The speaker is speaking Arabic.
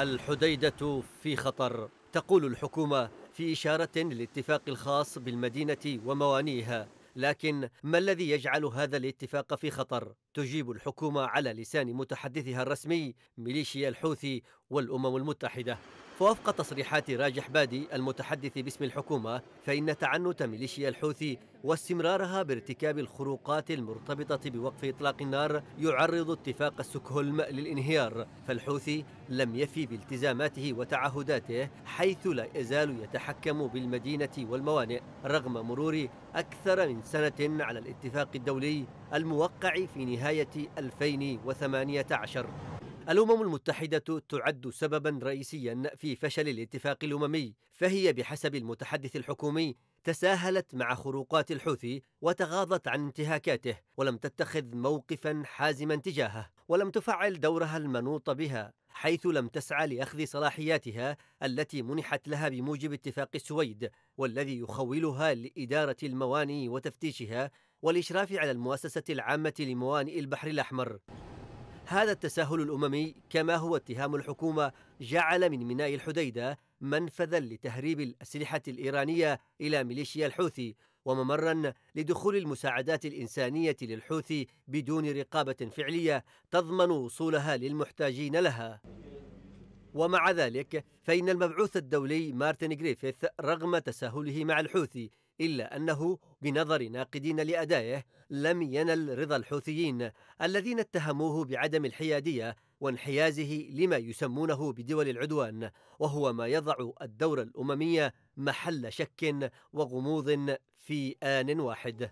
الحديدة في خطر تقول الحكومة في إشارة للاتفاق الخاص بالمدينة وموانيها لكن ما الذي يجعل هذا الاتفاق في خطر؟ تجيب الحكومة على لسان متحدثها الرسمي ميليشيا الحوثي والأمم المتحدة فوفق تصريحات راجح بادي المتحدث باسم الحكومة فإن تعنت ميليشيا الحوثي واستمرارها بارتكاب الخروقات المرتبطة بوقف إطلاق النار يعرض اتفاق ستوكهولم للانهيار فالحوثي لم يفي بالتزاماته وتعهداته حيث لا يزال يتحكم بالمدينة والموانئ رغم مرور أكثر من سنة على الاتفاق الدولي الموقع في نهاية 2018 الأمم المتحدة تعد سببا رئيسيا في فشل الاتفاق الأممي فهي بحسب المتحدث الحكومي تساهلت مع خروقات الحوثي وتغاضت عن انتهاكاته ولم تتخذ موقفا حازما تجاهه ولم تفعل دورها المنوط بها حيث لم تسعى لاخذ صلاحياتها التي منحت لها بموجب اتفاق السويد والذي يخولها لاداره الموانئ وتفتيشها والاشراف على المؤسسه العامه لموانئ البحر الاحمر هذا التساهل الأممي كما هو اتهام الحكومة جعل من ميناء الحديدة منفذا لتهريب الأسلحة الإيرانية إلى ميليشيا الحوثي وممرا لدخول المساعدات الإنسانية للحوثي بدون رقابة فعلية تضمن وصولها للمحتاجين لها ومع ذلك فإن المبعوث الدولي مارتن جريفيث رغم تساهله مع الحوثي إلا أنه بنظر ناقدين لأدائه لم ينل رضا الحوثيين الذين اتهموه بعدم الحيادية وانحيازه لما يسمونه بدول العدوان وهو ما يضع الدورة الأممية محل شك وغموض في آن واحد